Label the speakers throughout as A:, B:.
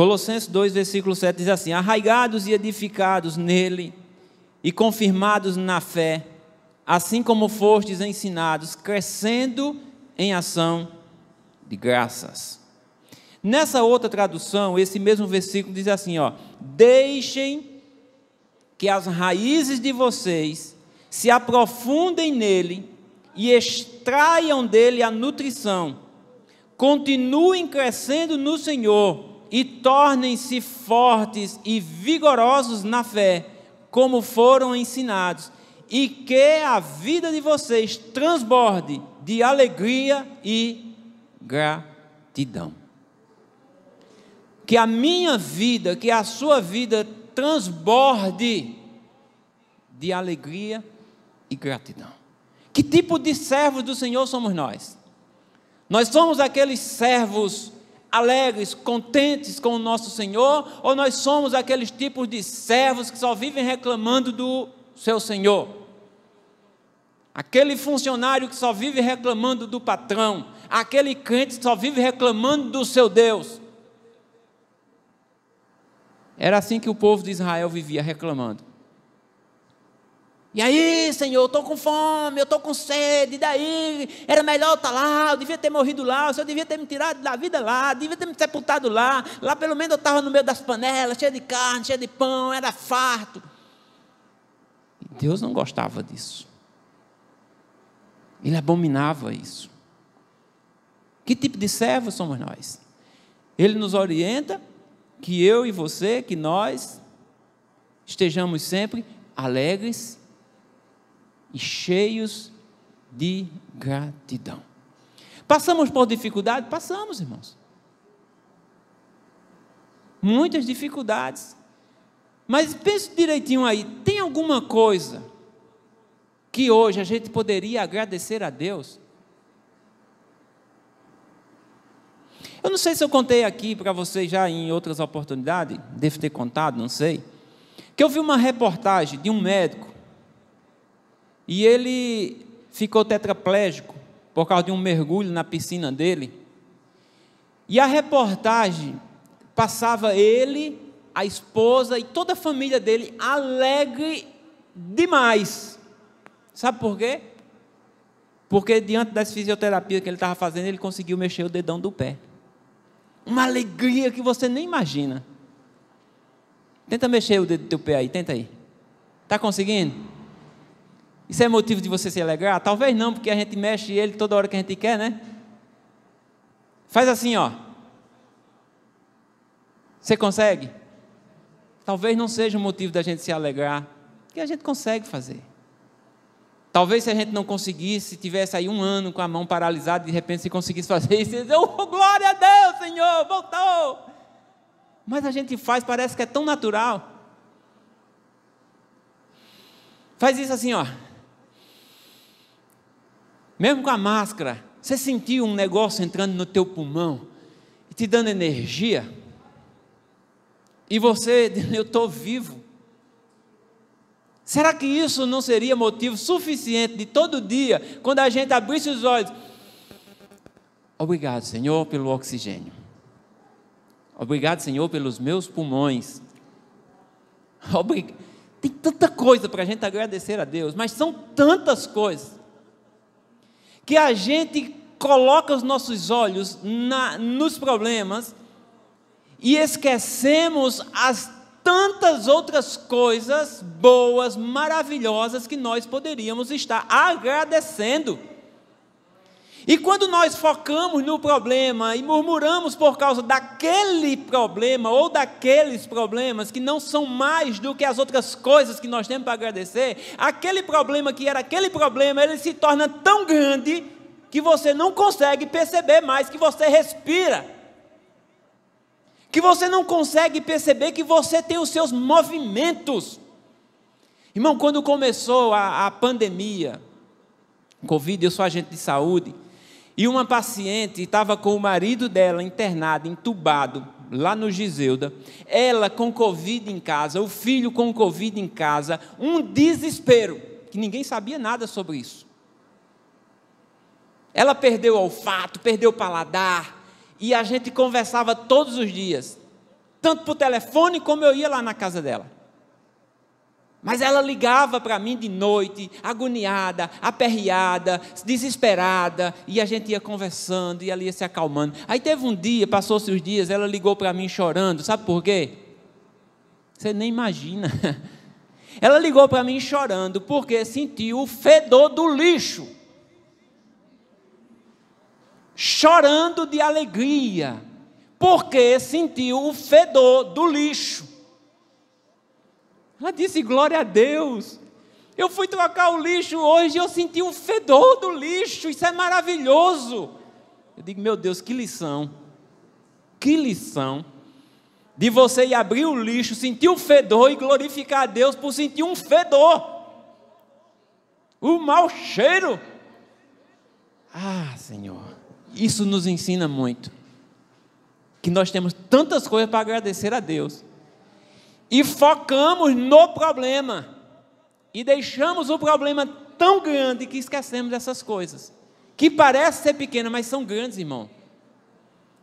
A: Colossenses 2, versículo 7 diz assim: Arraigados e edificados nele e confirmados na fé, assim como fostes ensinados, crescendo em ação de graças. Nessa outra tradução, esse mesmo versículo diz assim: ó, deixem que as raízes de vocês se aprofundem nele e extraiam dele a nutrição. Continuem crescendo no Senhor e tornem-se fortes e vigorosos na fé, como foram ensinados, e que a vida de vocês transborde de alegria e gratidão. Que a minha vida, que a sua vida transborde de alegria e gratidão. Que tipo de servos do Senhor somos nós? Nós somos aqueles servos alegres, contentes com o nosso Senhor, ou nós somos aqueles tipos de servos que só vivem reclamando do seu Senhor? Aquele funcionário que só vive reclamando do patrão, aquele crente que só vive reclamando do seu Deus. Era assim que o povo de Israel vivia reclamando. E aí, Senhor, eu estou com fome, eu estou com sede, e daí era melhor estar tá lá, eu devia ter morrido lá, o Senhor devia ter me tirado da vida lá, devia ter me sepultado lá, lá pelo menos eu estava no meio das panelas, cheio de carne, cheio de pão, era farto. E Deus não gostava disso. Ele abominava isso. Que tipo de servo somos nós? Ele nos orienta que eu e você, que nós estejamos sempre alegres e cheios de gratidão. Passamos por dificuldade? Passamos, irmãos. Muitas dificuldades. Mas pense direitinho aí: tem alguma coisa que hoje a gente poderia agradecer a Deus? Eu não sei se eu contei aqui para vocês já em outras oportunidades, devo ter contado, não sei, que eu vi uma reportagem de um médico e ele ficou tetraplégico por causa de um mergulho na piscina dele. E a reportagem passava ele, a esposa e toda a família dele alegre demais. Sabe por quê? Porque diante das fisioterapias que ele estava fazendo, ele conseguiu mexer o dedão do pé. Uma alegria que você nem imagina. Tenta mexer o dedo do teu pé aí, tenta aí. Está conseguindo? Isso é motivo de você se alegrar? Ah, talvez não, porque a gente mexe ele toda hora que a gente quer, né? Faz assim, ó. Você consegue? Talvez não seja o motivo da gente se alegrar, que a gente consegue fazer. Talvez se a gente não conseguisse, tivesse aí um ano com a mão paralisada, de repente se conseguisse fazer isso, dizer, oh, glória a Deus, Senhor, voltou. Mas a gente faz, parece que é tão natural. Faz isso assim, ó. Mesmo com a máscara, você sentiu um negócio entrando no teu pulmão e te dando energia. E você, eu estou vivo. Será que isso não seria motivo suficiente de todo dia, quando a gente abrisse os olhos? Obrigado, Senhor, pelo oxigênio. Obrigado, Senhor, pelos meus pulmões. Tem tanta coisa para a gente agradecer a Deus, mas são tantas coisas que a gente coloca os nossos olhos na, nos problemas e esquecemos as tantas outras coisas boas, maravilhosas que nós poderíamos estar agradecendo. E quando nós focamos no problema e murmuramos por causa daquele problema ou daqueles problemas que não são mais do que as outras coisas que nós temos para agradecer, aquele problema que era aquele problema, ele se torna tão grande que você não consegue perceber mais que você respira. Que você não consegue perceber que você tem os seus movimentos. Irmão, quando começou a, a pandemia, Covid, eu sou agente de saúde, e uma paciente estava com o marido dela internado, entubado, lá no Giseuda. Ela com Covid em casa, o filho com Covid em casa. Um desespero, que ninguém sabia nada sobre isso. Ela perdeu o olfato, perdeu o paladar. E a gente conversava todos os dias, tanto por telefone como eu ia lá na casa dela. Mas ela ligava para mim de noite, agoniada, aperreada, desesperada, e a gente ia conversando e ela ia se acalmando. Aí teve um dia, passou-se os dias, ela ligou para mim chorando, sabe por quê? Você nem imagina. Ela ligou para mim chorando porque sentiu o fedor do lixo. Chorando de alegria, porque sentiu o fedor do lixo. Ela disse: Glória a Deus. Eu fui trocar o lixo hoje e eu senti o fedor do lixo. Isso é maravilhoso. Eu digo: Meu Deus, que lição. Que lição de você ir abrir o lixo, sentir o fedor e glorificar a Deus por sentir um fedor, o um mau cheiro. Ah, Senhor, isso nos ensina muito. Que nós temos tantas coisas para agradecer a Deus e focamos no problema e deixamos o problema tão grande que esquecemos essas coisas, que parecem ser pequenas, mas são grandes, irmão.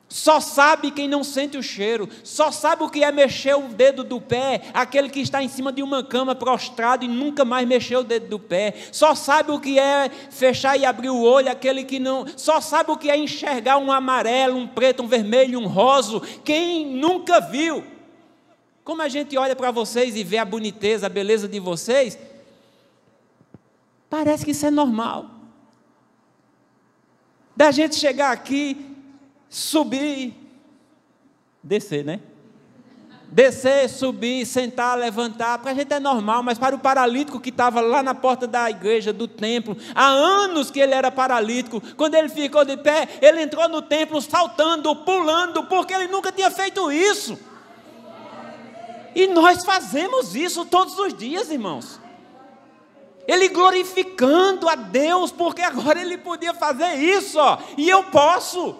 A: Só sabe quem não sente o cheiro, só sabe o que é mexer o dedo do pé, aquele que está em cima de uma cama prostrado e nunca mais mexeu o dedo do pé, só sabe o que é fechar e abrir o olho, aquele que não, só sabe o que é enxergar um amarelo, um preto, um vermelho, um rosa, quem nunca viu. Como a gente olha para vocês e vê a boniteza, a beleza de vocês, parece que isso é normal. Da gente chegar aqui, subir, descer, né? Descer, subir, sentar, levantar, para a gente é normal, mas para o paralítico que estava lá na porta da igreja, do templo, há anos que ele era paralítico, quando ele ficou de pé, ele entrou no templo saltando, pulando, porque ele nunca tinha feito isso. E nós fazemos isso todos os dias, irmãos. Ele glorificando a Deus, porque agora ele podia fazer isso, ó, e eu posso.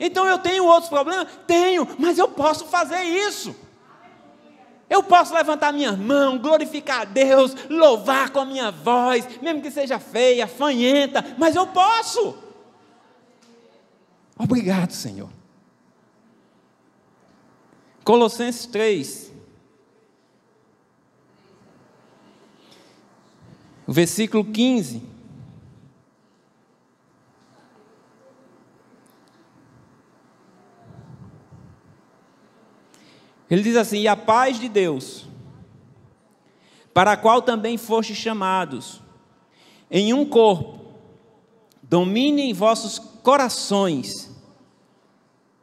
A: Então eu tenho outros problemas? Tenho, mas eu posso fazer isso. Eu posso levantar minha mão, glorificar a Deus, louvar com a minha voz, mesmo que seja feia, fanhenta, mas eu posso. Obrigado, Senhor. Colossenses 3. O versículo 15. Ele diz assim: E a paz de Deus, para a qual também fostes chamados, em um corpo, domine em vossos corações,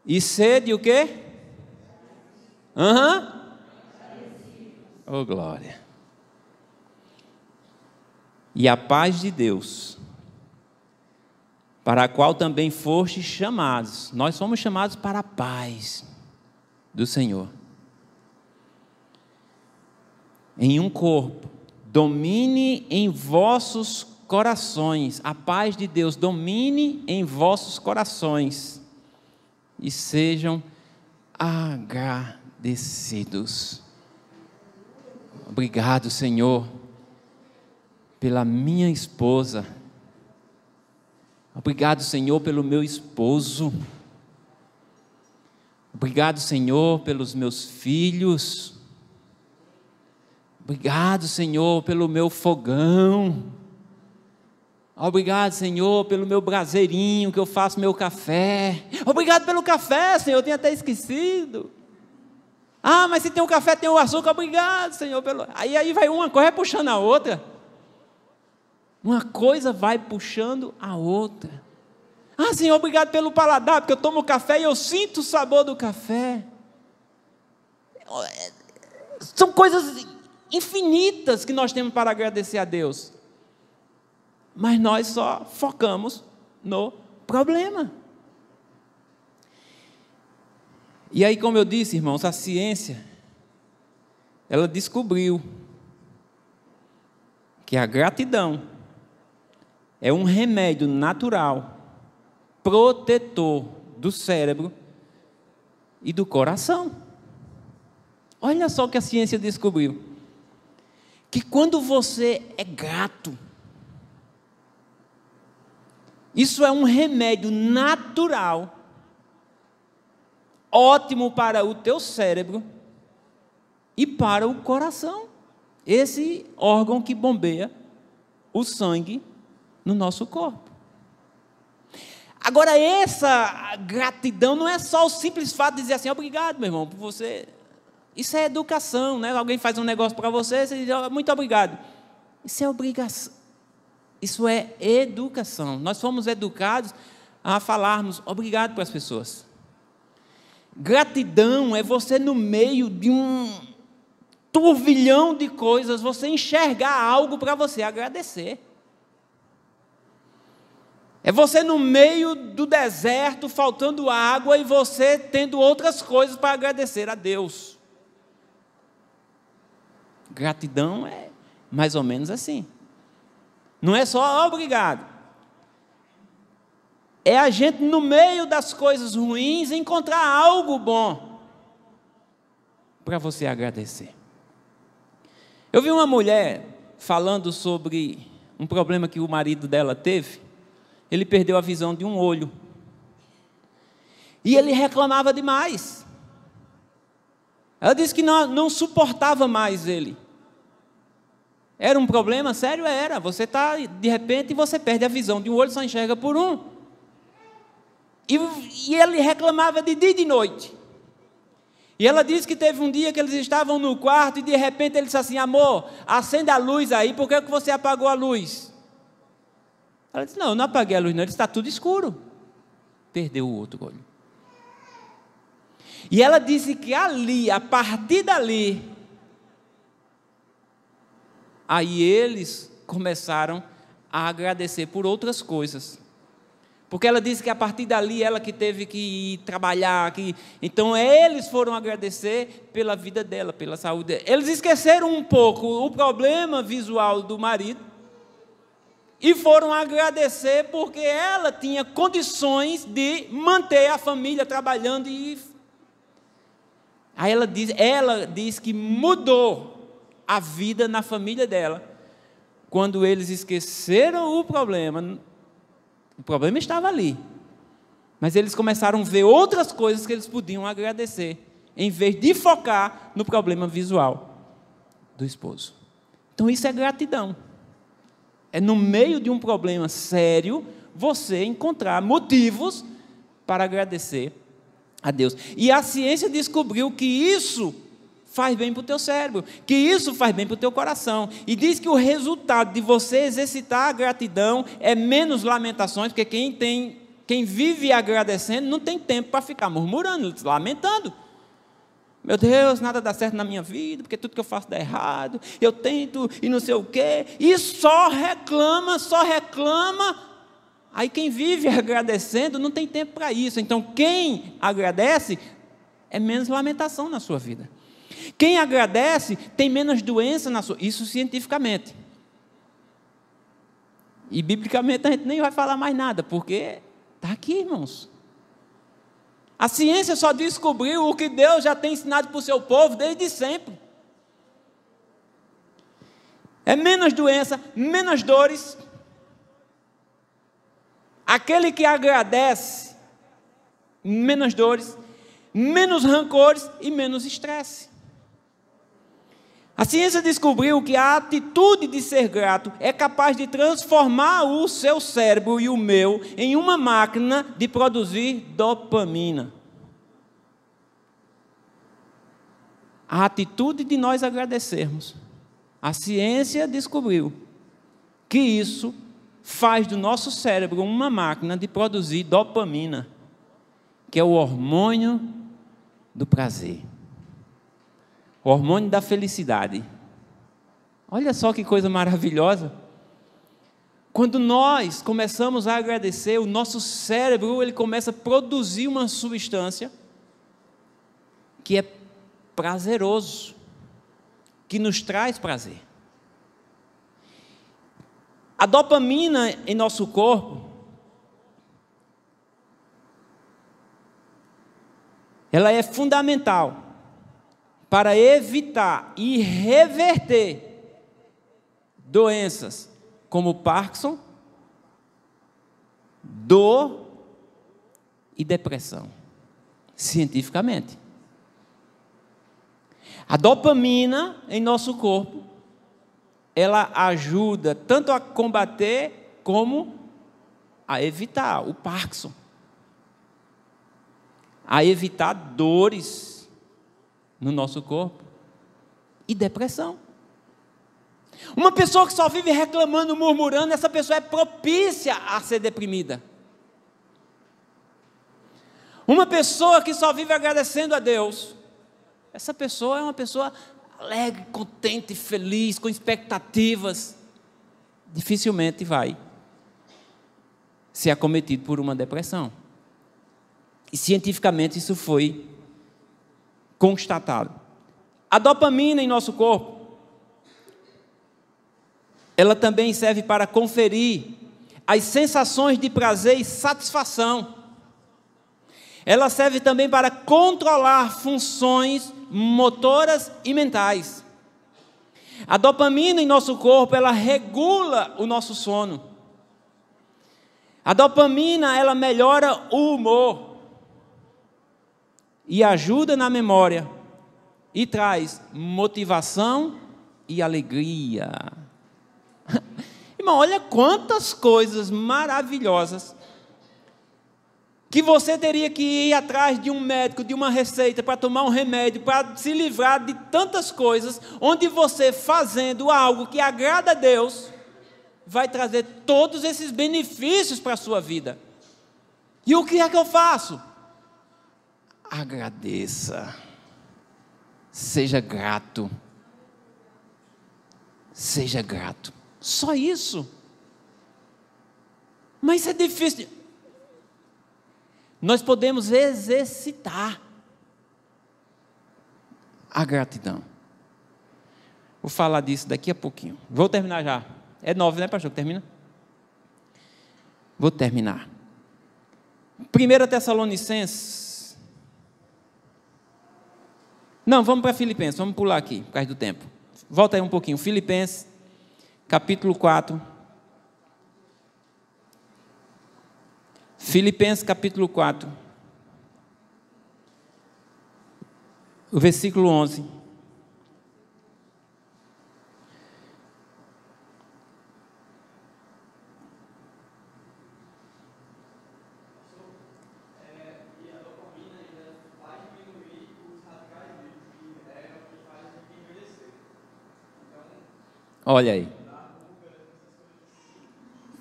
A: e sede o quê? Aham. Uhum. Oh, glória. E a paz de Deus, para a qual também fostes chamados. Nós somos chamados para a paz do Senhor. Em um corpo, domine em vossos corações, a paz de Deus domine em vossos corações e sejam agradados agradecidos. Obrigado, Senhor, pela minha esposa. Obrigado, Senhor, pelo meu esposo. Obrigado, Senhor, pelos meus filhos. Obrigado, Senhor, pelo meu fogão. Obrigado, Senhor, pelo meu braseirinho que eu faço meu café. Obrigado pelo café, Senhor, eu tinha até esquecido. Ah, mas se tem o café, tem o açúcar, obrigado, Senhor. Pelo... Aí, aí vai uma coisa puxando a outra. Uma coisa vai puxando a outra. Ah, Senhor, obrigado pelo paladar, porque eu tomo café e eu sinto o sabor do café. São coisas infinitas que nós temos para agradecer a Deus. Mas nós só focamos no problema. E aí, como eu disse, irmãos, a ciência, ela descobriu que a gratidão é um remédio natural, protetor do cérebro e do coração. Olha só o que a ciência descobriu: que quando você é grato, isso é um remédio natural ótimo para o teu cérebro e para o coração. Esse órgão que bombeia o sangue no nosso corpo. Agora, essa gratidão não é só o simples fato de dizer assim, obrigado, meu irmão, por você. Isso é educação, né? Alguém faz um negócio para você, você diz, ah, muito obrigado. Isso é obrigação. Isso é educação. Nós fomos educados a falarmos obrigado para as pessoas. Gratidão é você, no meio de um turvilhão de coisas, você enxergar algo para você agradecer. É você no meio do deserto, faltando água e você tendo outras coisas para agradecer a Deus. Gratidão é mais ou menos assim. Não é só obrigado é a gente, no meio das coisas ruins, encontrar algo bom para você agradecer. Eu vi uma mulher falando sobre um problema que o marido dela teve. Ele perdeu a visão de um olho. E ele reclamava demais. Ela disse que não, não suportava mais ele. Era um problema sério? Era. Você está, de repente, você perde a visão de um olho, só enxerga por um. E, e ele reclamava de dia e de noite. E ela disse que teve um dia que eles estavam no quarto e de repente ele disse assim: Amor, acenda a luz aí, por que, é que você apagou a luz? Ela disse: Não, eu não apaguei a luz, não, ele está tudo escuro. Perdeu o outro olho. E ela disse que ali, a partir dali, aí eles começaram a agradecer por outras coisas. Porque ela disse que a partir dali ela que teve que ir trabalhar, que então eles foram agradecer pela vida dela, pela saúde. Dela. Eles esqueceram um pouco o problema visual do marido e foram agradecer porque ela tinha condições de manter a família trabalhando e Aí ela diz, ela diz que mudou a vida na família dela quando eles esqueceram o problema o problema estava ali. Mas eles começaram a ver outras coisas que eles podiam agradecer, em vez de focar no problema visual do esposo. Então isso é gratidão. É no meio de um problema sério você encontrar motivos para agradecer a Deus. E a ciência descobriu que isso faz bem para o teu cérebro, que isso faz bem para o teu coração. E diz que o resultado de você exercitar a gratidão é menos lamentações, porque quem tem, quem vive agradecendo não tem tempo para ficar murmurando, lamentando. Meu Deus, nada dá certo na minha vida, porque tudo que eu faço dá errado, eu tento e não sei o quê, e só reclama, só reclama. Aí quem vive agradecendo não tem tempo para isso. Então quem agradece é menos lamentação na sua vida. Quem agradece tem menos doença na sua. Isso cientificamente. E biblicamente a gente nem vai falar mais nada, porque está aqui, irmãos. A ciência só descobriu o que Deus já tem ensinado para o seu povo desde sempre. É menos doença, menos dores. Aquele que agradece, menos dores, menos rancores e menos estresse. A ciência descobriu que a atitude de ser grato é capaz de transformar o seu cérebro e o meu em uma máquina de produzir dopamina. A atitude de nós agradecermos. A ciência descobriu que isso faz do nosso cérebro uma máquina de produzir dopamina, que é o hormônio do prazer o hormônio da felicidade. Olha só que coisa maravilhosa. Quando nós começamos a agradecer, o nosso cérebro ele começa a produzir uma substância que é prazeroso, que nos traz prazer. A dopamina em nosso corpo ela é fundamental para evitar e reverter doenças como Parkinson, dor e depressão, cientificamente. A dopamina em nosso corpo, ela ajuda tanto a combater como a evitar o Parkinson, a evitar dores no nosso corpo e depressão. Uma pessoa que só vive reclamando, murmurando, essa pessoa é propícia a ser deprimida. Uma pessoa que só vive agradecendo a Deus, essa pessoa é uma pessoa alegre, contente, feliz, com expectativas, dificilmente vai ser acometido por uma depressão. E cientificamente isso foi constatado. A dopamina em nosso corpo, ela também serve para conferir as sensações de prazer e satisfação. Ela serve também para controlar funções motoras e mentais. A dopamina em nosso corpo, ela regula o nosso sono. A dopamina, ela melhora o humor e ajuda na memória e traz motivação e alegria. Irmão, olha quantas coisas maravilhosas que você teria que ir atrás de um médico, de uma receita para tomar um remédio, para se livrar de tantas coisas, onde você fazendo algo que agrada a Deus, vai trazer todos esses benefícios para a sua vida. E o que é que eu faço? agradeça, seja grato, seja grato, só isso. Mas é difícil. Nós podemos exercitar a gratidão. Vou falar disso daqui a pouquinho. Vou terminar já. É nove, né, pastor? Termina? Vou terminar. Primeira Tessalonicenses não, vamos para Filipenses, vamos pular aqui, por causa do tempo. Volta aí um pouquinho. Filipenses, capítulo 4. Filipenses, capítulo 4. O versículo 11. Olha aí.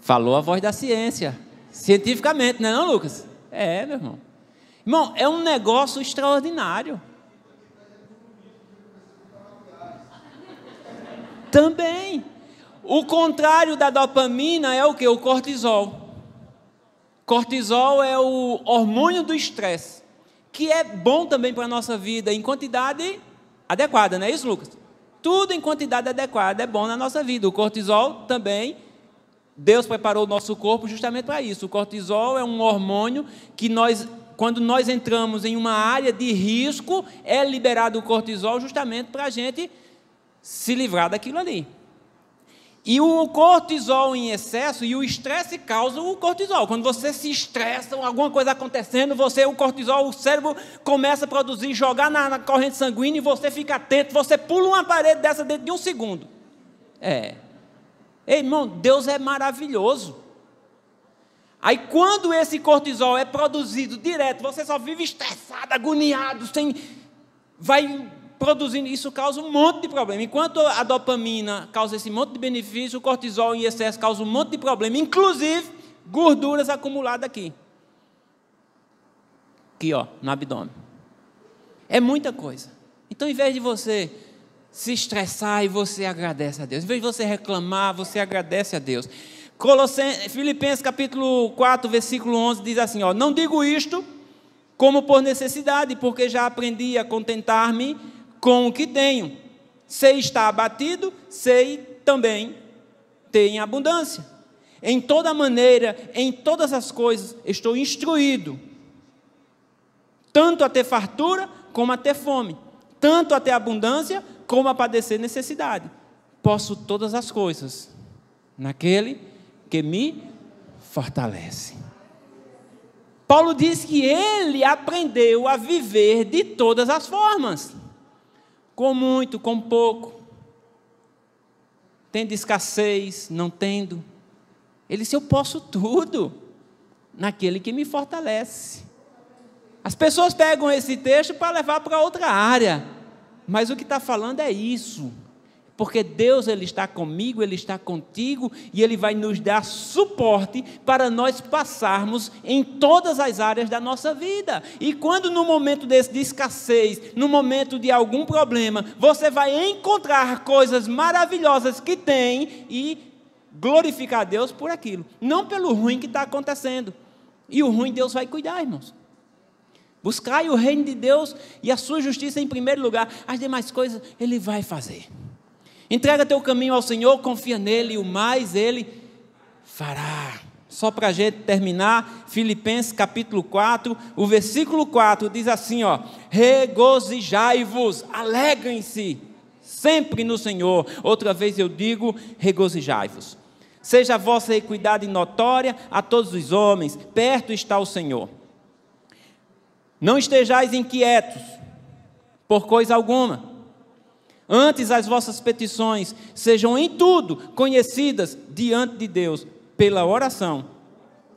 A: Falou a voz da ciência. Cientificamente, não é não, Lucas? É, meu irmão. Irmão, é um negócio extraordinário. Também. O contrário da dopamina é o que? O cortisol. Cortisol é o hormônio do estresse, que é bom também para a nossa vida em quantidade adequada, não é isso, Lucas? Tudo em quantidade adequada é bom na nossa vida. O cortisol também Deus preparou o nosso corpo justamente para isso. O cortisol é um hormônio que nós, quando nós entramos em uma área de risco, é liberado o cortisol justamente para a gente se livrar daquilo ali. E o cortisol em excesso e o estresse causam o cortisol. Quando você se estressa, alguma coisa acontecendo, você o cortisol, o cérebro começa a produzir, jogar na, na corrente sanguínea e você fica atento, você pula uma parede dessa dentro de um segundo. É. Ei, irmão, Deus é maravilhoso. Aí quando esse cortisol é produzido direto, você só vive estressado, agoniado, sem vai produzindo, isso causa um monte de problema. Enquanto a dopamina causa esse monte de benefício, o cortisol em excesso causa um monte de problema, inclusive gorduras acumuladas aqui. Aqui, ó, no abdômen. É muita coisa. Então, em vez de você se estressar e você agradece a Deus, em vez de você reclamar, você agradece a Deus. Colossenses, Filipenses capítulo 4, versículo 11 diz assim: ó, Não digo isto como por necessidade, porque já aprendi a contentar-me com o que tenho. Se está abatido, sei também ter em abundância. Em toda maneira, em todas as coisas, estou instruído, tanto a ter fartura como a ter fome, tanto a ter abundância como a padecer necessidade. Posso todas as coisas naquele que me fortalece. Paulo diz que ele aprendeu a viver de todas as formas com muito, com pouco, tendo escassez, não tendo. Ele disse: Eu posso tudo naquele que me fortalece. As pessoas pegam esse texto para levar para outra área, mas o que está falando é isso porque Deus ele está comigo, ele está contigo e ele vai nos dar suporte para nós passarmos em todas as áreas da nossa vida. E quando no momento desse de escassez, no momento de algum problema, você vai encontrar coisas maravilhosas que tem e glorificar a Deus por aquilo, não pelo ruim que está acontecendo. E o ruim Deus vai cuidar, irmãos. Buscai o reino de Deus e a sua justiça em primeiro lugar, as demais coisas Ele vai fazer. Entrega teu caminho ao Senhor, confia nele e o mais ele fará. Só para a gente terminar, Filipenses capítulo 4, o versículo 4 diz assim: ó, regozijai-vos, alegrem-se sempre no Senhor. Outra vez eu digo, regozijai-vos. Seja a vossa equidade notória a todos os homens, perto está o Senhor. Não estejais inquietos por coisa alguma Antes as vossas petições sejam em tudo conhecidas diante de Deus pela oração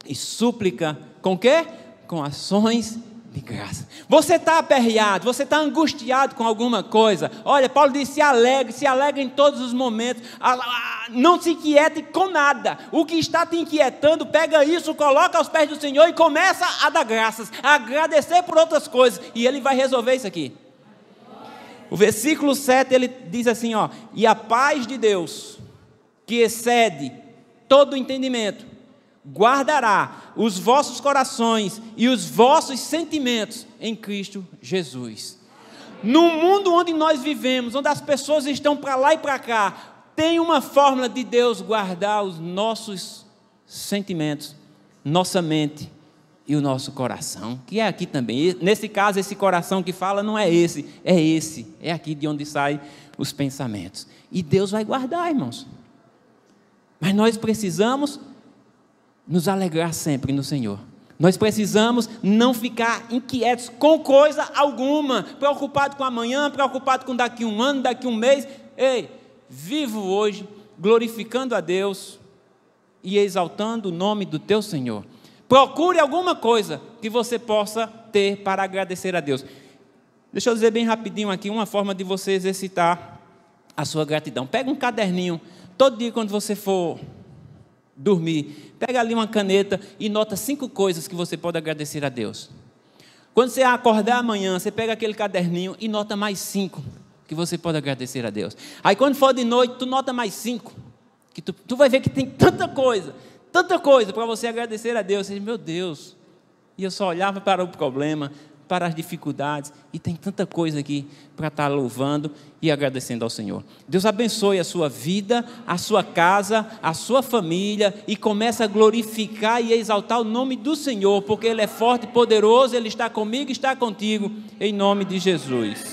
A: e súplica com quê? Com ações de graça. Você está aperreado, você está angustiado com alguma coisa. Olha, Paulo diz: se alegre, se alegre em todos os momentos. Ah, não se inquiete com nada. O que está te inquietando, pega isso, coloca aos pés do Senhor e começa a dar graças, a agradecer por outras coisas. E Ele vai resolver isso aqui. O versículo 7 ele diz assim, ó: "E a paz de Deus, que excede todo entendimento, guardará os vossos corações e os vossos sentimentos em Cristo Jesus." No mundo onde nós vivemos, onde as pessoas estão para lá e para cá, tem uma fórmula de Deus guardar os nossos sentimentos, nossa mente, e o nosso coração, que é aqui também. Nesse caso, esse coração que fala não é esse, é esse, é aqui de onde saem os pensamentos. E Deus vai guardar, irmãos. Mas nós precisamos nos alegrar sempre no Senhor. Nós precisamos não ficar inquietos com coisa alguma, preocupado com amanhã, preocupado com daqui um ano, daqui um mês. Ei, vivo hoje, glorificando a Deus e exaltando o nome do teu Senhor. Procure alguma coisa que você possa ter para agradecer a Deus. Deixa eu dizer bem rapidinho aqui uma forma de você exercitar a sua gratidão. Pega um caderninho, todo dia quando você for dormir, pega ali uma caneta e nota cinco coisas que você pode agradecer a Deus. Quando você acordar amanhã, você pega aquele caderninho e nota mais cinco que você pode agradecer a Deus. Aí quando for de noite, tu nota mais cinco. Que tu, tu vai ver que tem tanta coisa tanta coisa para você agradecer a Deus. Você diz, meu Deus. E eu só olhava para o problema, para as dificuldades, e tem tanta coisa aqui para estar tá louvando e agradecendo ao Senhor. Deus abençoe a sua vida, a sua casa, a sua família, e começa a glorificar e a exaltar o nome do Senhor, porque Ele é forte e poderoso, Ele está comigo e está contigo, em nome de Jesus.